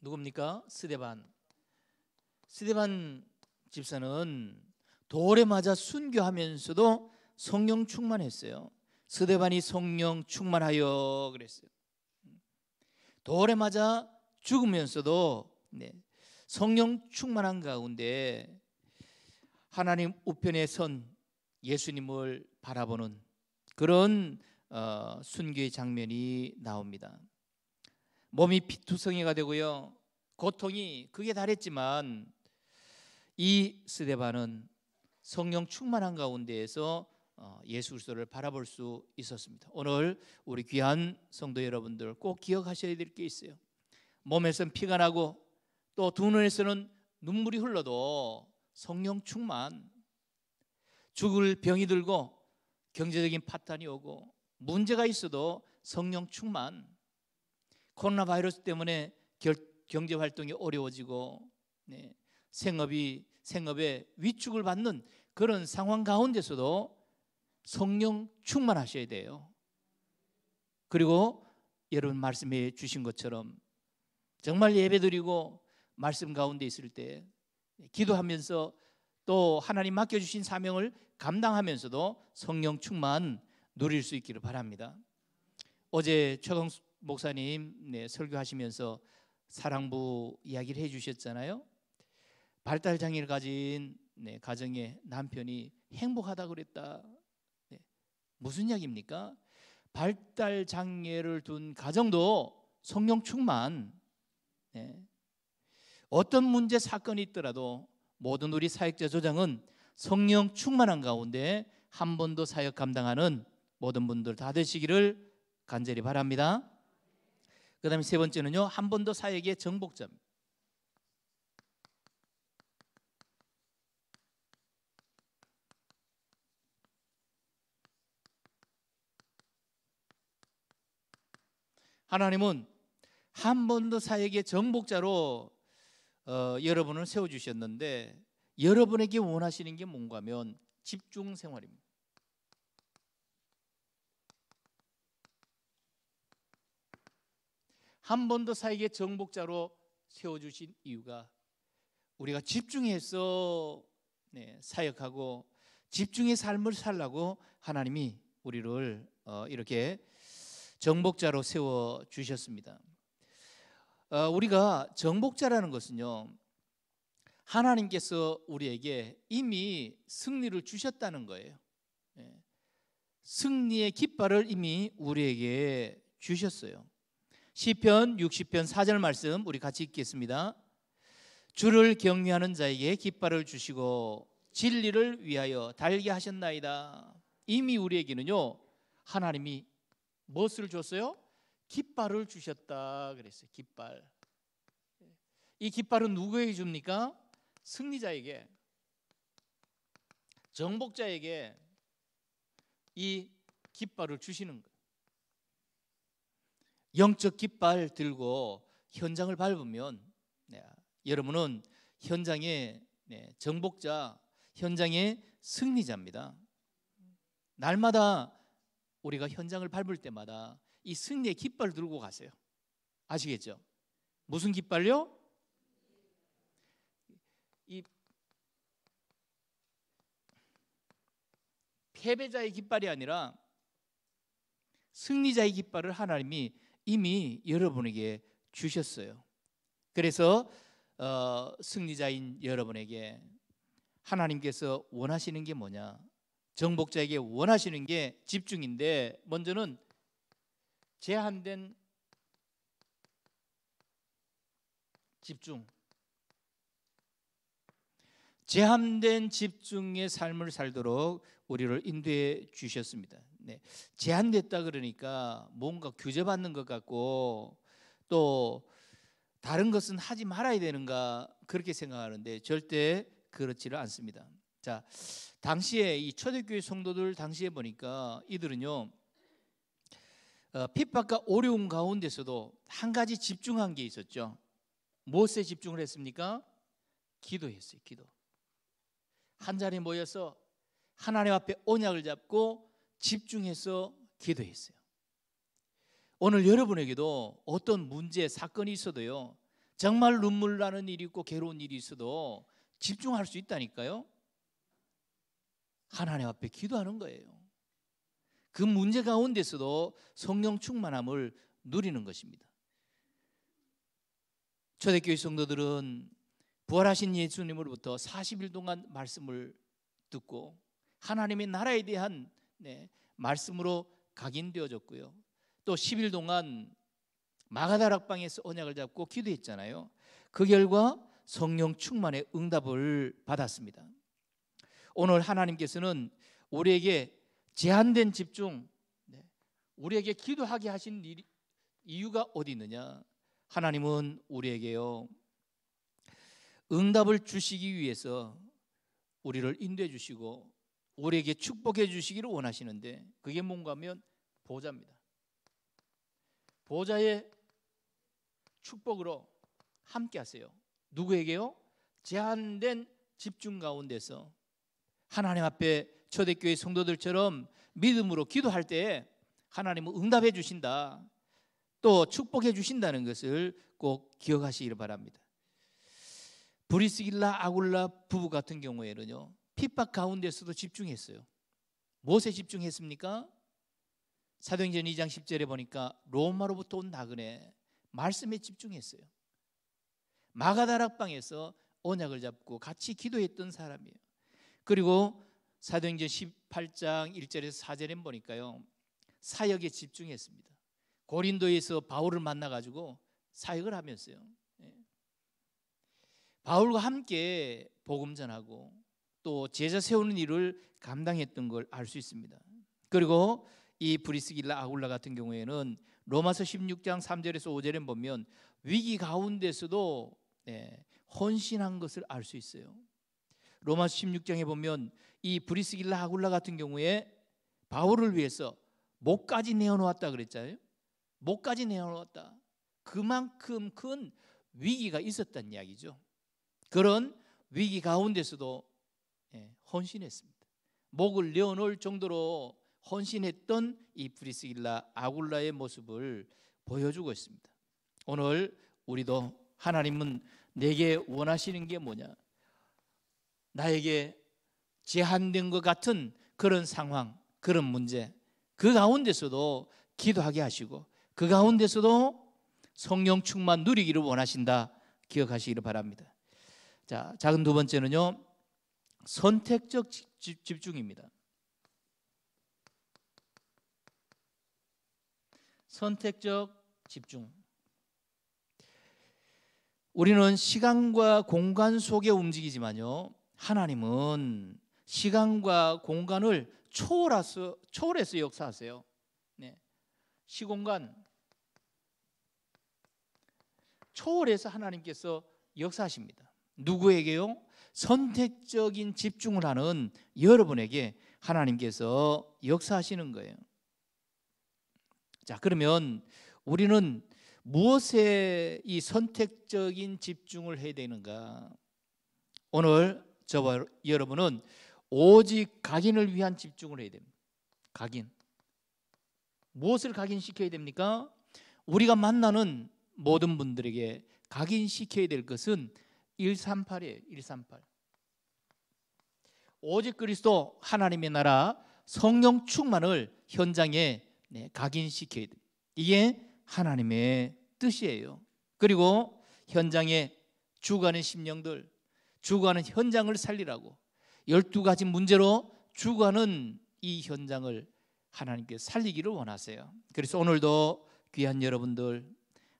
누굽니까? 스데반. 스데반 집사는 돌에 맞아 순교하면서도 성령 충만했어요. 스데반이 성령 충만하여 그랬어요. 돌에 맞아 죽으면서도 네, 성령 충만한 가운데 하나님 우편에 선 예수님을 바라보는 그런 어, 순교의 장면이 나옵니다. 몸이 피투성이가 되고요. 고통이 그게 달했지만 이 스데반은 성령 충만한 가운데에서 어, 예수 그리스도를 바라볼 수 있었습니다. 오늘 우리 귀한 성도 여러분들 꼭 기억하셔야 될 게 있어요. 몸에선 피가 나고 또 두 눈에서는 눈물이 흘러도 성령 충만 죽을 병이 들고 경제적인 파탄이 오고 문제가 있어도 성령 충만 코로나 바이러스 때문에 결, 경제 활동이 어려워지고 네, 생업이 생업에 위축을 받는 그런 상황 가운데서도 성령 충만하셔야 돼요. 그리고 여러분 말씀해 주신 것처럼 정말 예배드리고 말씀 가운데 있을 때 기도하면서 또 하나님 맡겨 주신 사명을 감당하면서도 성령 충만 누릴 수 있기를 바랍니다. 어제 최강 목사님 네, 설교하시면서 사랑부 이야기를 해주셨잖아요. 발달 장애를 가진 네, 가정의 남편이 행복하다 그랬다. 네, 무슨 이야기입니까? 발달 장애를 둔 가정도 성령 충만. 네, 어떤 문제 사건이 있더라도 모든 우리 사역자 조장은 성령 충만한 가운데 한번더 사역 감당하는 모든 분들 다 되시기를 간절히 바랍니다. 그 다음에 세 번째는요. 한 번도 사역의 정복자 하나님은 한 번도 사역의 정복자로 어, 여러분을 세워주셨는데 여러분에게 원하시는 게 뭔가 면 집중 생활입니다. 한번도사에게 정복자로 세워주신 이유가 우리가 집중해서 네, 사역하고 집중의 삶을 살라고 하나님이 우리를 어, 이렇게 정복자로 세워 주셨습니다. 어, 우리가 정복자라는 것은요 하나님께서 우리에게 이미 승리를 주셨다는 거예요. 예. 승리의 깃발을 이미 우리에게 주셨어요. 시편 60편 4절 말씀 우리 같이 읽겠습니다. 주를 경외하는 자에게 깃발을 주시고 진리를 위하여 달게 하셨나이다. 이미 우리에게는요 하나님이 무엇을 줬어요? 깃발을 주셨다 그랬어요. 깃발. 이 깃발은 누구에게 줍니까? 승리자에게, 정복자에게 이 깃발을 주시는 거예요. 영적 깃발 들고 현장을 밟으면 네, 여러분은 현장의 네, 정복자, 현장의 승리자입니다. 날마다 우리가 현장을 밟을 때마다 이 승리의 깃발 들고 가세요. 아시겠죠? 무슨 깃발요? 이 패배자의 깃발이 아니라 승리자의 깃발을 하나님이 이미 여러분에게 주셨어요. 그래서 어, 승리자인 여러분에게 하나님께서 원하시는 게 뭐냐? 정복자에게 원하시는 게 집중인데 먼저는 제한된 집중 제한된 집중의 삶을 살도록 우리를 인도해 주셨습니다. 네. 제한됐다 그러니까 뭔가 규제받는 것 같고 또 다른 것은 하지 말아야 되는가 그렇게 생각하는데 절대 그렇지를 않습니다. 자, 당시에 이 초대교회 성도들 당시에 보니까 이들은요 어, 핍박과 어려움 가운데서도 한 가지 집중한 게 있었죠. 무엇에 집중을 했습니까? 기도했어요. 기도. 한자리 모여서 하나님 앞에 언약을 잡고 집중해서 기도했어요. 오늘 여러분에게도 어떤 문제, 사건이 있어도요. 정말 눈물 나는 일이 있고 괴로운 일이 있어도 집중할 수 있다니까요. 하나님 앞에 기도하는 거예요. 그 문제 가운데서도 성령 충만함을 누리는 것입니다. 초대교회 성도들은 부활하신 예수님으로부터 40일 동안 말씀을 듣고 하나님의 나라에 대한 네, 말씀으로 각인되어졌고요. 또 10일 동안 마가다락방에서 언약을 잡고 기도했잖아요. 그 결과 성령 충만의 응답을 받았습니다. 오늘 하나님께서는 우리에게 제한된 집중, 네, 우리에게 기도하게 하신 이유가 어디 있느냐? 하나님은 우리에게요. 응답을 주시기 위해서 우리를 인도해 주시고 우리에게 축복해 주시기를 원하시는데 그게 뭔가 하면 보좌입니다. 보좌의 축복으로 함께 하세요. 누구에게요? 제한된 집중 가운데서 하나님 앞에 초대교회 성도들처럼 믿음으로 기도할 때 하나님은 응답해 주신다. 또 축복해 주신다는 것을 꼭기억하시기 바랍니다. 브리스길라 아굴라 부부 같은 경우에는요. 핍박 가운데서도 집중했어요. 무엇에 집중했습니까? 사도행전 2장 10절에 보니까 로마로부터 온 나그네 말씀에 집중했어요. 마가다락방에서 언약을 잡고 같이 기도했던 사람이에요. 그리고 사도행전 18장 1절에서 4절에 보니까요. 사역에 집중했습니다. 고린도에서 바울을 만나 가지고 사역을 하면서요. 예. 바울과 함께 복음 전하고 또 제자 세우는 일을 감당했던 걸 알 수 있습니다. 그리고 이 브리스길라 아굴라 같은 경우에는 로마서 16장 3절에서 5절에 보면 위기 가운데서도 예, 헌신한 것을 알 수 있어요. 로마서 16장에 보면 이 브리스길라 아굴라 같은 경우에 바울을 위해서 목까지 내어놓았다 그랬잖아요. 목까지 내어놓았다. 그만큼 큰 위기가 있었단 이야기죠. 그런 위기 가운데서도 예, 헌신했습니다. 목을 내어놓을 정도로 헌신했던 이 브리스길라 아굴라의 모습을 보여주고 있습니다. 오늘 우리도 하나님은 내게 원하시는 게 뭐냐? 나에게 제한된 것 같은 그런 상황, 그런 문제, 그 가운데서도 기도하게 하시고, 그 가운데서도 성령 충만 누리기를 원하신다. 기억하시기를 바랍니다. 자, 작은 두 번째는요. 선택적 집중입니다. 선택적 집중. 우리는 시간과 공간 속에 움직이지만요. 하나님은 시간과 공간을 초월해서, 초월해서 역사하세요. 네. 시공간 초월해서 하나님께서 역사하십니다. 누구에게요? 선택적인 집중을 하는 여러분에게 하나님께서 역사하시는 거예요. 자, 그러면 우리는 무엇에 이 선택적인 집중을 해야 되는가? 오늘 저와 여러분은 오직 각인을 위한 집중을 해야 됩니다. 각인. 무엇을 각인시켜야 됩니까? 우리가 만나는 모든 분들에게 각인시켜야 될 것은 138이에요. 138. 오직 그리스도 하나님의 나라 성령 충만을 현장에 네, 각인시켜야 돼. 이게 하나님의 뜻이에요. 그리고 현장에 주관의 심령들, 주관은 현장을 살리라고 12가지 문제로 주관은 이 현장을 하나님께 살리기를 원하세요. 그래서 오늘도 귀한 여러분들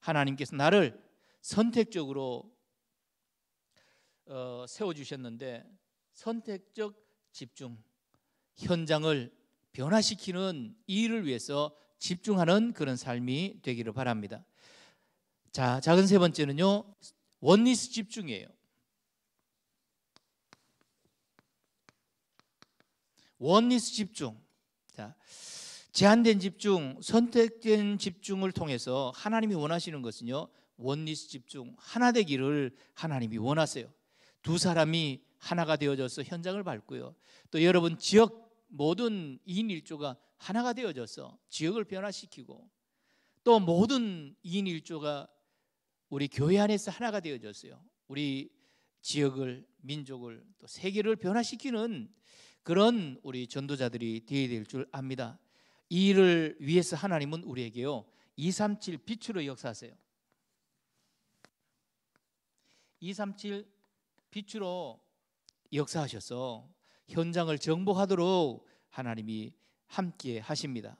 하나님께서 나를 선택적으로 어, 세워주셨는데 선택적 집중, 현장을 변화시키는 이 일을 위해서 집중하는 그런 삶이 되기를 바랍니다. 자, 작은 세 번째는요. 원리스 집중이에요. 원리스 집중. 자, 제한된 집중, 선택된 집중을 통해서 하나님이 원하시는 것은요. 원리스 집중, 하나 되기를 하나님이 원하세요. 두 사람이 하나가 되어져서 현장을 밟고요. 또 여러분 지역 모든 2인 1조가 하나가 되어져서 지역을 변화시키고 또 모든 2인 1조가 우리 교회 안에서 하나가 되어졌어요. 우리 지역을, 민족을, 또 세계를 변화시키는 그런 우리 전도자들이 되어야 될줄 압니다. 이 일을 위해서 하나님은 우리에게요. 237 빛으로 역사하세요. 237 빛으로 역사하셔서 현장을 정복하도록 하나님이 함께 하십니다.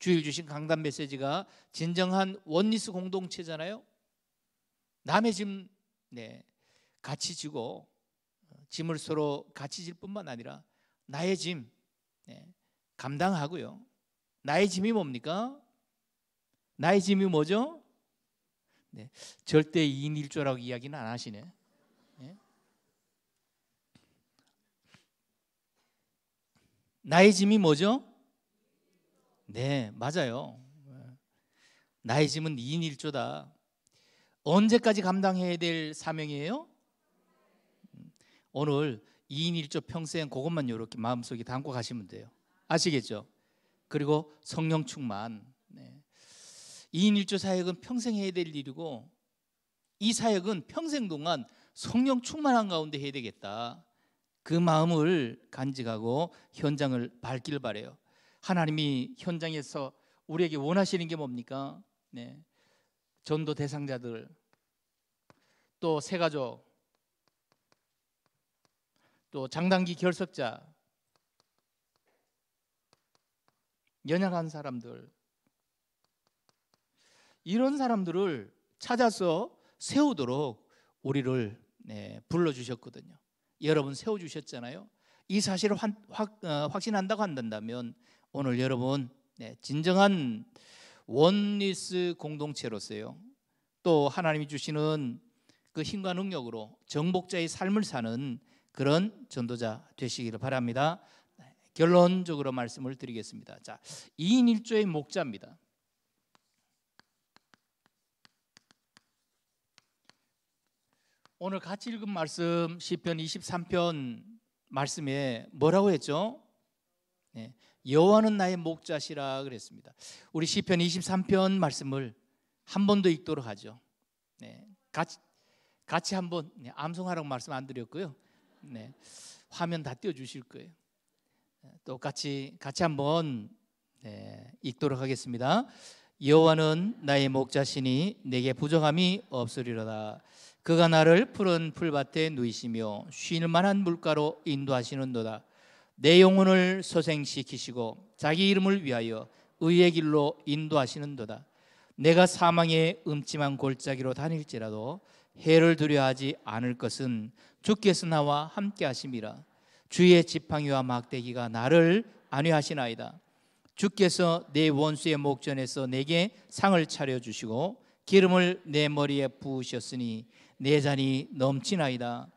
주일 주신 강단 메시지가 진정한 원리스 공동체잖아요. 남의 짐 네, 같이 지고 짐을 서로 같이 질 뿐만 아니라 나의 짐 네, 감당하고요. 나의 짐이 뭡니까? 나의 짐이 뭐죠? 네, 절대 2인 1조라고 이야기는 안 하시네. 나의 짐이 뭐죠? 네, 맞아요. 나의 짐은 2인 1조다. 언제까지 감당해야 될 사명이에요? 오늘 2인 1조 평생 그것만 이렇게 마음속에 담고 가시면 돼요. 아시겠죠? 그리고 성령 충만. 네. 2인 1조 사역은 평생 해야 될 일이고 이 사역은 평생 동안 성령 충만한 가운데 해야 되겠다. 그 마음을 간직하고 현장을 밝길 바래요. 하나님이 현장에서 우리에게 원하시는 게 뭡니까? 네. 전도 대상자들 또 새가족 또 장단기 결석자 연약한 사람들 이런 사람들을 찾아서 세우도록 우리를 네, 불러 주셨거든요. 여러분 세워주셨잖아요. 이 사실을 환, 확, 어, 확신한다고 한다면 오늘 여러분 네, 진정한 원리스 공동체로서요. 또 하나님이 주시는 그 힘과 능력으로 정복자의 삶을 사는 그런 전도자 되시기를 바랍니다. 네, 결론적으로 말씀을 드리겠습니다. 자, 2인 1조의 목자입니다. 오늘 같이 읽은 말씀 시편 23편 말씀에 뭐라고 했죠? 네, 여호와는 나의 목자시라 그랬습니다. 우리 시편 23편 말씀을 한 번 더 읽도록 하죠. 네, 같이 같이 한번 네, 암송하라고 말씀 안 드렸고요. 네, 화면 다 띄워 주실 거예요. 네, 또 같이 같이 한번 네, 읽도록 하겠습니다. 여호와는 나의 목자시니 내게 부정함이 없으리로다. 그가 나를 푸른 풀밭에 누이시며 쉴 만한 물가로 인도하시는도다. 내 영혼을 소생시키시고 자기 이름을 위하여 의의 길로 인도하시는도다. 내가 사망의 음침한 골짜기로 다닐지라도 해를 두려하지 않을 것은 주께서 나와 함께 하심이라. 주의 지팡이와 막대기가 나를 안위하시나이다. 주께서 내 원수의 목전에서 내게 상을 차려 주시고 기름을 내 머리에 부으셨으니 내 잔이 넘치나이다.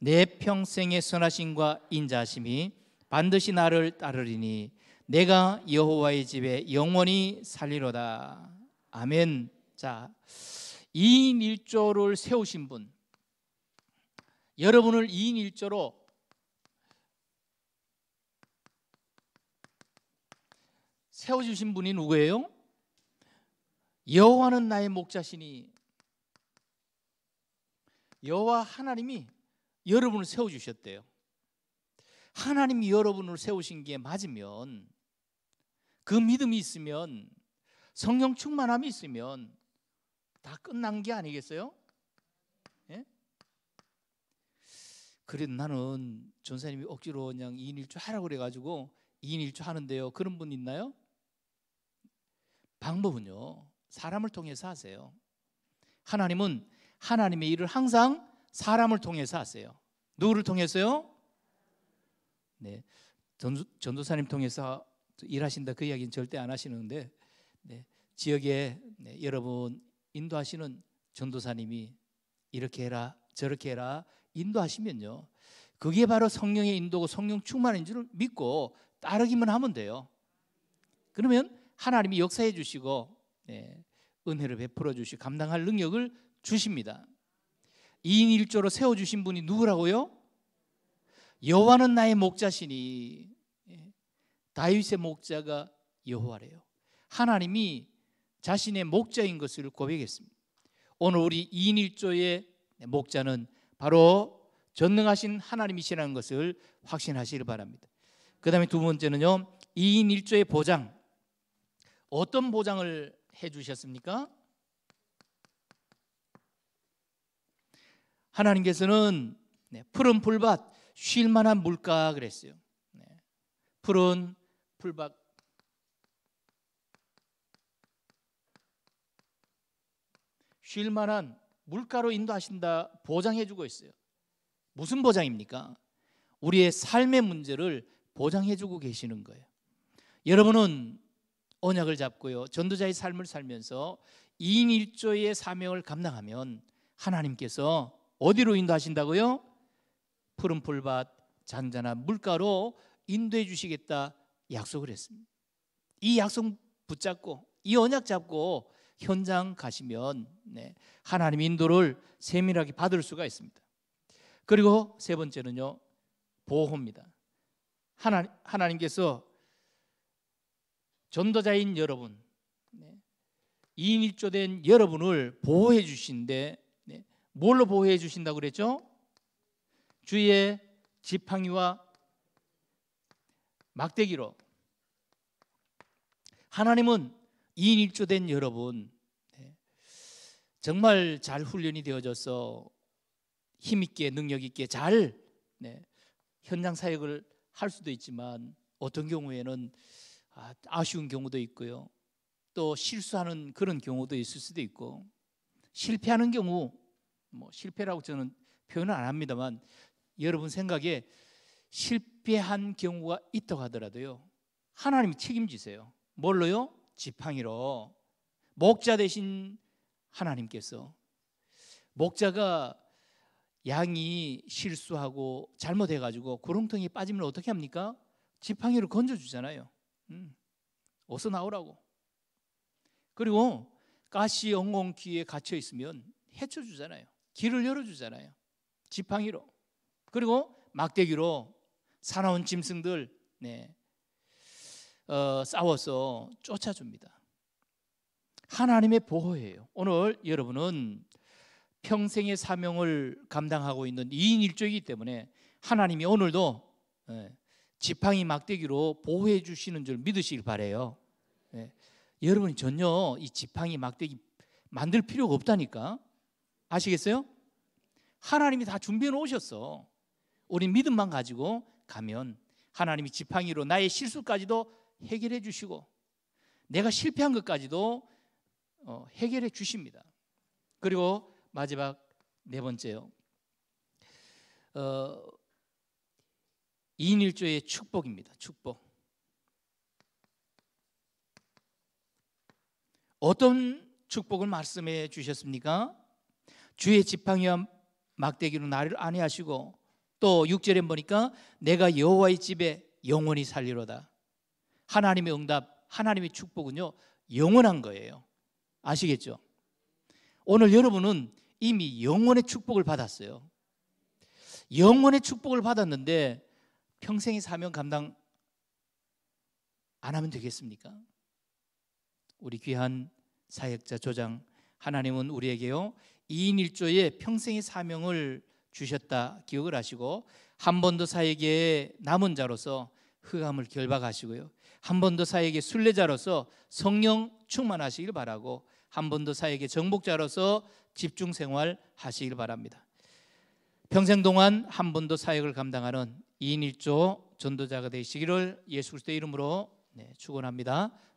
내 평생의 선하심과 인자심이 하 반드시 나를 따르리니 내가 여호와의 집에 영원히 살리로다. 아멘. 자, 이 일조를 세우신 분, 여러분을 2인 일조로 세워주신 분이 누구예요? 여호와는 나의 목자시니 여호와 하나님이 여러분을 세워 주셨대요. 하나님이 여러분을 세우신 게 맞으면 그 믿음이 있으면 성령 충만함이 있으면 다 끝난 게 아니겠어요? 예? 그래 나는 전사님이 억지로 그냥 2인 1조 하라고 그래가지고 2인 1조 하는데요. 그런 분 있나요? 방법은요. 사람을 통해서 하세요. 하나님은 하나님의 일을 항상 사람을 통해서 하세요. 누구를 통해서요? 네. 전도, 사님 통해서 일하신다 그 이야기는 절대 안 하시는데 네. 지역에 네. 여러분 인도하시는 전도사님이 이렇게 해라 저렇게 해라 인도하시면요. 그게 바로 성령의 인도고 성령 충만인 줄 믿고 따르기만 하면 돼요. 그러면 하나님이 역사해 주시고 네, 은혜를 베풀어 주시고 감당할 능력을 주십니다. 2인 1조로 세워 주신 분이 누구라고요? 여호와는 나의 목자시니 예. 다윗의 목자가 여호와래요. 하나님이 자신의 목자인 것을 고백했습니다. 오늘 우리 2인 1조의 목자는 바로 전능하신 하나님이시라는 것을 확신하시길 바랍니다. 그 다음에 두 번째는요. 2인 1조의 보장 어떤 보장을 해주셨습니까? 하나님께서는 네, 푸른 풀밭 쉴 만한 물가 그랬어요. 네, 푸른 풀밭 쉴 만한 물가로 인도하신다 보장해 주고 있어요. 무슨 보장입니까? 우리의 삶의 문제를 보장해 주고 계시는 거예요. 여러분은 언약을 잡고요. 전도자의 삶을 살면서 2인 1조의 사명을 감당하면 하나님께서 어디로 인도하신다고요? 푸른 풀밭 잔잔한 물가로 인도해 주시겠다 약속을 했습니다. 이 약속 붙잡고 이 언약 잡고 현장 가시면 네, 하나님 인도를 세밀하게 받을 수가 있습니다. 그리고 세 번째는요 보호입니다. 하나 하나님께서 전도자인 여러분 네, 2인 1조된 여러분을 보호해 주신데 뭘로 보호해 주신다고 그랬죠? 주의 지팡이와 막대기로 하나님은 2인 1조된 여러분 네, 정말 잘 훈련이 되어져서 힘 있게 능력 있게 잘 네, 현장 사역을 할 수도 있지만 어떤 경우에는 아, 아쉬운 경우도 있고요. 또 실수하는 그런 경우도 있을 수도 있고 실패하는 경우 뭐 실패라고 저는 표현을 안 합니다만 여러분 생각에 실패한 경우가 있다고 하더라도요. 하나님이 책임지세요. 뭘로요? 지팡이로. 목자 대신 하나님께서 목자가 양이 실수하고 잘못해 가지고 구렁텅이 빠지면 어떻게 합니까? 지팡이로 건져 주잖아요. 음. 어서 나오라고. 그리고 가시 엉겅퀴에 갇혀 있으면 해쳐 주잖아요. 길을 열어주잖아요. 지팡이로. 그리고 막대기로 사나운 짐승들 네, 어, 싸워서 쫓아줍니다. 하나님의 보호예요. 오늘 여러분은 평생의 사명을 감당하고 있는 2인 1조이기 때문에 하나님이 오늘도 예, 지팡이 막대기로 보호해 주시는 줄 믿으시길 바래요. 예, 여러분이 전혀 이 지팡이 막대기 만들 필요가 없다니까. 아시겠어요? 하나님이 다 준비해 놓으셨어. 우리 믿음만 가지고 가면 하나님이 지팡이로 나의 실수까지도 해결해 주시고 내가 실패한 것까지도 어, 해결해 주십니다. 그리고 마지막 네 번째요. 어, 2인 1조의 축복입니다. 축복. 어떤 축복을 말씀해 주셨습니까? 주의 지팡이와 막대기로 나를 안위하시고 또 6절에 보니까 내가 여호와의 집에 영원히 살리로다. 하나님의 응답, 하나님의 축복은요. 영원한 거예요. 아시겠죠? 오늘 여러분은 이미 영원의 축복을 받았어요. 영원의 축복을 받았는데 평생의 사명 감당 안 하면 되겠습니까? 우리 귀한 사역자 조장 하나님은 우리에게요 2인 1조의 평생의 사명을 주셨다 기억을 하시고 한번도 사역의 남은 자로서 흑암을 결박하시고요. 한번도 사역의 순례자로서 성령 충만하시길 바라고 한번도 사역의 정복자로서 집중 생활 하시길 바랍니다. 평생 동안 한번도 사역을 감당하는 2인 1조 전도자가 되시기를 예수 그리스도의 이름으로 네, 축원합니다.